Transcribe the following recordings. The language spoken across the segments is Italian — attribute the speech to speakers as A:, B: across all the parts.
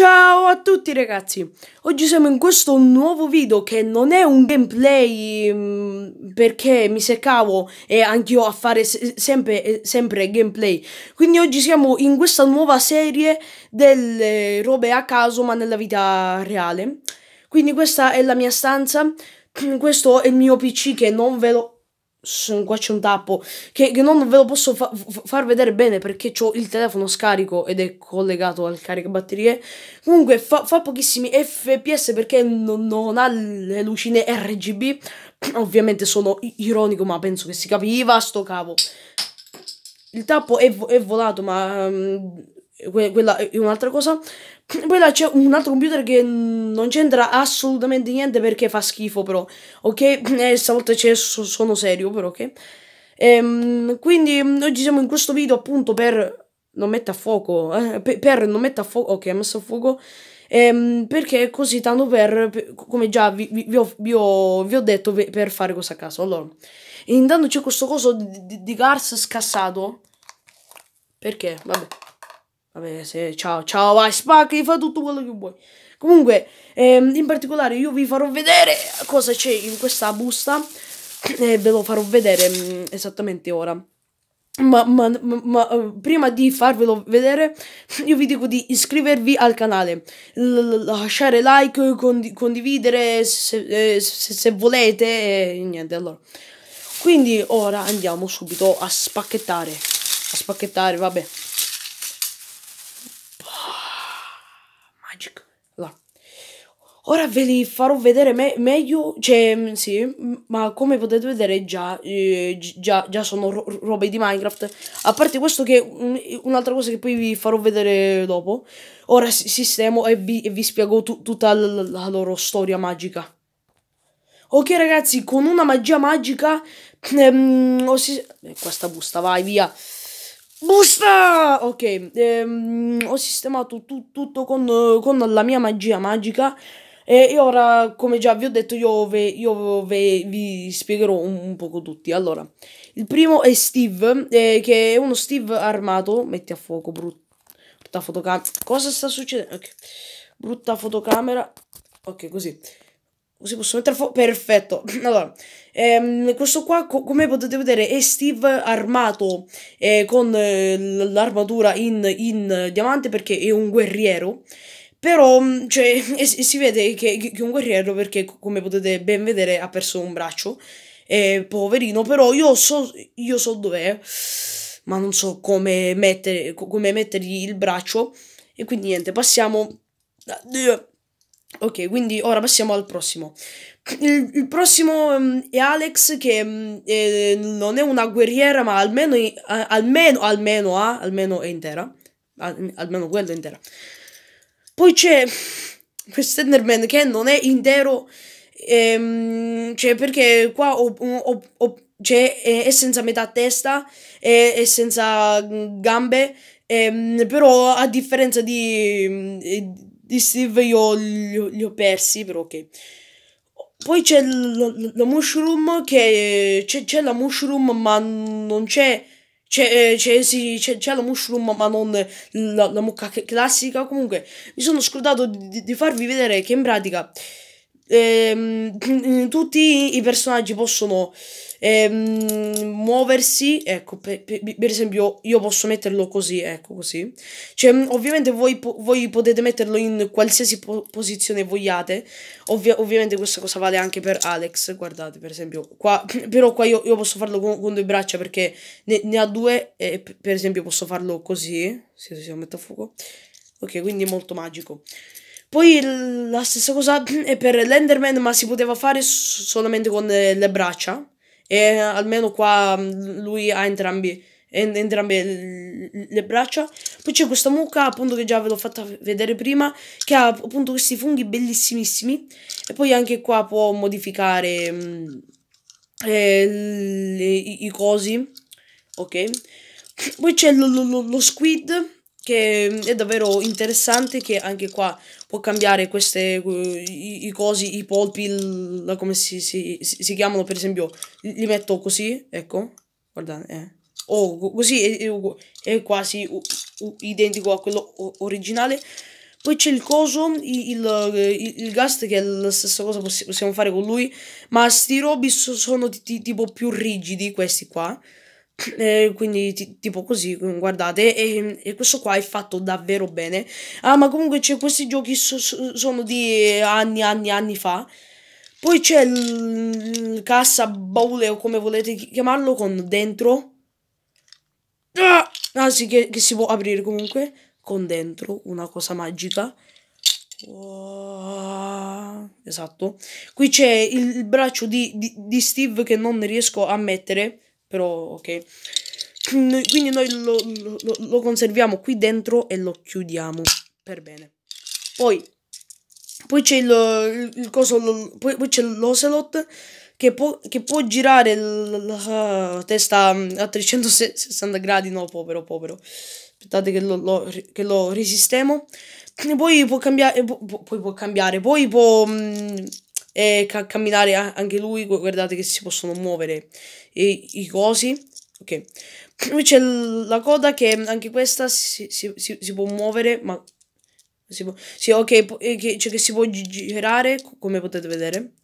A: Ciao a tutti ragazzi, oggi siamo in questo nuovo video che non è un gameplay mm, perché mi seccavo e anch'io a fare sempre, eh, sempre, gameplay quindi oggi siamo in questa nuova serie delle robe a caso ma nella vita reale quindi questa è la mia stanza, questo è il mio pc che non ve lo qua c'è un tappo che, che, non ve lo posso fa far vedere bene perché ho il telefono scarico ed è collegato al caricabatterie comunque fa, fa pochissimi fps perché non, non, ha le lucine RGB ovviamente sono ironico ma penso che si capiva sto cavo il tappo è, vo è volato ma um, Que- quella è eh, un'altra cosa. Poi là c'è un altro computer che non c'entra assolutamente niente perché fa schifo, però. Ok? E eh, stavolta c'è, sono serio, però, ok? Ehm, quindi mm, oggi siamo in questo video appunto per non metta a fuoco. Eh, per, per, non metta a fuoco. Ok, ha messo a fuoco. Ehm, perché così tanto per, per come già vi, vi, vi, ho, vi, ho, vi ho detto per, per fare cosa a caso. Allora, intanto c'è questo coso di, di, di Gars scassato. Perché? Vabbè. Vabbè, se, ciao, ciao, vai, spacca e fa tutto quello che vuoi. Comunque, ehm, in particolare io vi farò vedere cosa c'è in questa busta e ve lo farò vedere mh, mm, esattamente ora. Ma, ma, ma, ma, eh, prima di farvelo vedere, io vi dico di iscrivervi al canale, lasciare like, condi condividere se, eh, se, se volete e niente. Allora. Quindi ora andiamo subito a spacchettare. A spacchettare, vabbè. Magic. Là. Ora ve li farò vedere me meglio, cioè mm, sì, mm, ma come potete vedere già, eh, già, già, sono ro robe di Minecraft. A parte questo che è un'altra cosa che poi vi farò vedere dopo. Ora sistemo e vi, e vi spiego tu tutta la loro storia magica. Ok ragazzi, con una magia magica... Ehm, si... Eh, questa busta, vai via. Busta! Ok, ehm, ho sistemato tu tutto con, con, la mia magia magica e, e, ora, come già vi ho detto, io, ve, io ve, vi spiegherò un, un, poco tutti. Allora, il primo è Steve, eh, che è uno Steve armato. Metti a fuoco, brut brutta fotocamera. Cosa sta succedendo? Ok, brutta fotocamera. Ok, così. Così posso mettere fuoco. Perfetto. Allora, ehm, questo qua, co come potete vedere, è Steve armato eh, con eh, l'armatura in, in, diamante perché è un guerriero. Però, mm, cioè, eh, si vede che, che, è un guerriero perché, come potete ben vedere, ha perso un braccio. Eh, poverino, però io so, io so dov'è, ma non so come, mettere, come mettergli il braccio. E quindi niente, passiamo... Addio. Ok, quindi ora passiamo al prossimo. Il, il prossimo mm, è Alex che mm, è, non è una guerriera, ma almeno, almeno, almeno, uh, almeno è intera. almeno quella è intera. Poi c'è questo Enderman che non è intero, ehm, cioè perché qua ho, ho, ho, cioè, è, senza metà testa, è, senza mm, gambe, ehm, però a differenza di... di di Steve io li, li ho persi, però ok. Poi c'è la mushroom che c'è, c'è la mushroom ma non c'è c'è, eh, c'è, sì, c'è, c'è, la mushroom ma non la, la mucca classica comunque mi sono scordato di, di farvi vedere che in pratica ehm, tutti i personaggi possono ehm, muoversi, ecco, per, per, esempio io posso metterlo così, ecco così. Cioè, mm, ovviamente voi, voi potete metterlo in qualsiasi po posizione vogliate, Ovvia ovviamente questa cosa vale anche per Alex, guardate, per esempio, qua, però qua io, io posso farlo con, con, due braccia perché ne, ne ha due e per esempio posso farlo così, se si metto a fuoco. Ok, quindi è molto magico. Poi la stessa cosa è per l'Enderman, ma si poteva fare solamente con eh, le braccia. E eh, almeno qua mm, lui ha entrambi, entrambe le braccia. Poi c'è questa mucca, appunto, che già ve l'ho fatta vedere prima, che ha appunto questi funghi bellissimissimi. E poi anche qua può modificare mm, eh, i, i cosi. Ok. Poi c'è lo, lo, lo squid che è davvero interessante che anche qua può cambiare queste, i, i cosi, i polpi, il, come si, si, si, chiamano per esempio, li metto così, ecco, guardate, eh. oh, così è, è quasi identico a quello originale, poi c'è il coso, il, eh, il, il, gast che è la stessa cosa possiamo fare con lui, ma sti robi sono tipo più rigidi questi qua, eh, quindi t- tipo così mm, guardate e, e, questo qua è fatto davvero bene ah ma comunque c'è questi giochi so- sono di eh, anni anni anni fa poi c'è il cassa baule o come volete chiamarlo con dentro ah, ah sì che, che si può aprire comunque con dentro una cosa magica Wow. Esatto. Qui c'è il, il braccio di, di, di, Steve che non riesco a mettere però ok. Quindi noi lo, lo, lo conserviamo qui dentro e lo chiudiamo per bene. Poi, poi c'è il, il, coso, lo, poi, poi c'è l'ocelot che può, che può, girare la testa a 360 gradi. No, povero, povero. Aspettate che lo, lo, che lo risistemo. Poi può cambiare. Poi può cambiare. Mm, poi può. Mh, e ca camminare anche lui, guardate che si possono muovere e i cosi. Ok, qui c'è la coda che anche questa si, si, si, si può muovere, ma si può, sì, ok, eh, che, cioè che si può girare, come potete vedere.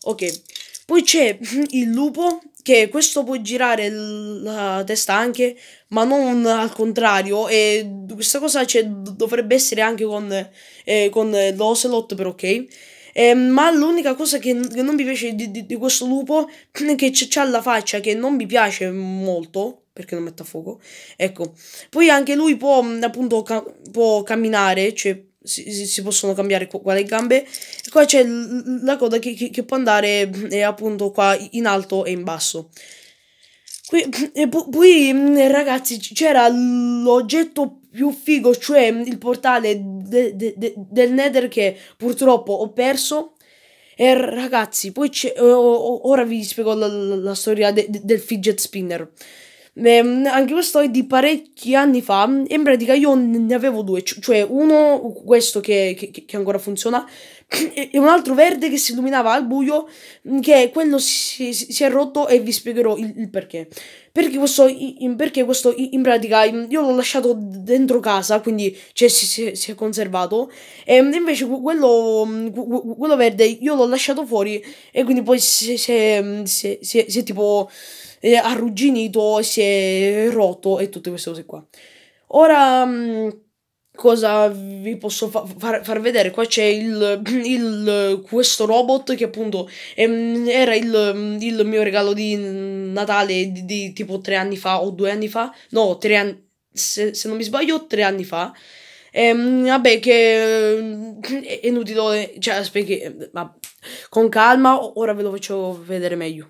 A: Ok, poi c'è il lupo, che questo può girare la testa anche, ma non al contrario. E questa cosa cioè, dovrebbe essere anche con, eh, con l'ocelot, però ok. Eh, ma l'unica cosa che, che, non mi piace di, di, di questo lupo è che c'ha la faccia che non mi piace molto. Perché non mette a fuoco? Ecco. Poi anche lui può, appunto, ca può camminare, cioè si, si, possono cambiare le gambe. E qua c'è la coda che, che, che può andare eh, appunto qua in alto e in basso. Qui, e poi ragazzi c'era l'oggetto più più figo, cioè mm, il portale de, de, de, del Nether che purtroppo ho perso. E ragazzi, poi c'è, eh, ora vi spiego la, la, la storia del fidget spinner. Eh, anche questo è di parecchi anni fa. In pratica io ne avevo due, cioè uno, questo che, che, che ancora funziona, e un altro verde che si illuminava al buio, mm, che quello si, si è rotto e vi spiegherò il, il perché. Perché questo, in, perché questo, in, pratica mm, io l'ho lasciato dentro casa, quindi cioè, si, si, è conservato, e mm, invece quello, quello verde io l'ho lasciato fuori e quindi poi si, si, è, si, si, si è tipo eh, arrugginito, si è rotto e tutte queste cose qua. Ora cosa vi posso fa far, far, vedere? Qua c'è il, il, questo robot che appunto ehm, era il, il, mio regalo di Natale di, di, tipo tre anni fa o due anni fa, no, tre anni, se, se non mi sbaglio, tre anni fa. Ehm, vabbè, che è inutile, cioè, perché, ma con calma, ora ve lo faccio vedere meglio.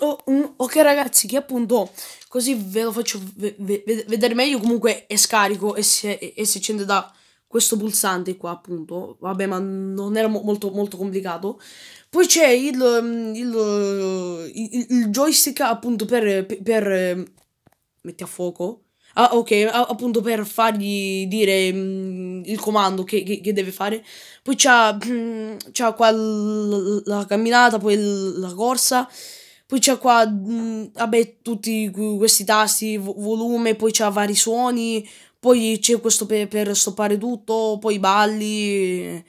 A: Oh, um, ok ragazzi che appunto così ve lo faccio vedere meglio comunque è scarico e si, e si accende da questo pulsante qua appunto vabbè ma non era mo molto, molto complicato poi c'è il, mm, il, il, il, joystick appunto per, per, metti a fuoco ah ok appunto per fargli dire mh, mm, il comando che, che, che, deve fare poi c'ha qua la camminata poi la corsa poi c'è qua, mh, mm, vabbè, tutti questi tasti, volume, poi c'è vari suoni, poi c'è questo per, per stoppare tutto, poi balli,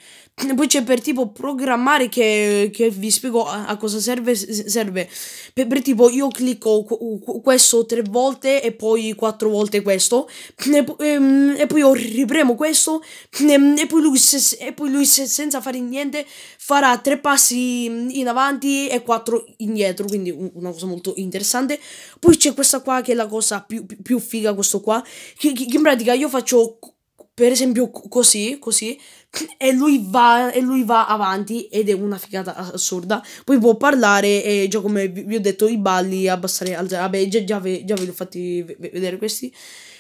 A: poi c'è per tipo programmare che, che vi spiego a, a cosa serve, serve. Per, per, tipo io clicco questo tre volte e poi quattro volte questo e, e, ehm, e poi io ripremo questo ehm, e, poi lui, se, e poi lui se, senza fare niente farà tre passi in avanti e quattro indietro quindi una cosa molto interessante poi c'è questa qua che è la cosa più, più, più figa questo qua che, che in pratica io faccio per esempio così, così, e lui, va, e lui va avanti ed è una figata assurda. Poi può parlare e già come vi ho detto i balli, abbassare, alzare, vabbè già, già, ve, già ve li ho fatti vedere questi.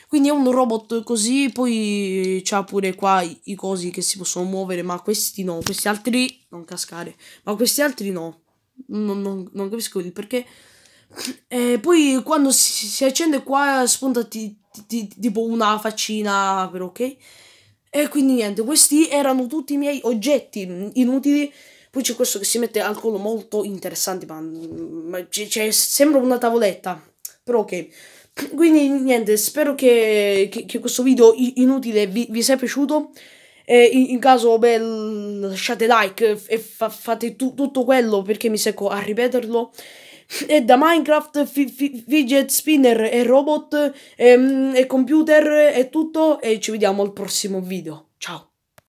A: Quindi è un robot così, poi c'ha pure qua i, i cosi che si possono muovere, ma questi no, questi altri non cascare, ma questi altri no. Non, non, non capisco il perché. E poi quando si, si accende qua spuntati tipo una faccina, però ok? E quindi niente, questi erano tutti i miei oggetti inutili. Poi c'è questo che si mette al collo molto interessante, ma, mm, ma c'è, sembra una tavoletta, però ok. Quindi niente, spero che, che, che questo video inutile vi, vi sia piaciuto. In, in, caso, beh, lasciate like e fa, fate tu, tutto quello perché mi secco a ripeterlo e da Minecraft, fi- fi- fidget spinner e robot e, ehm, e computer e tutto e ci vediamo al prossimo video. Ciao!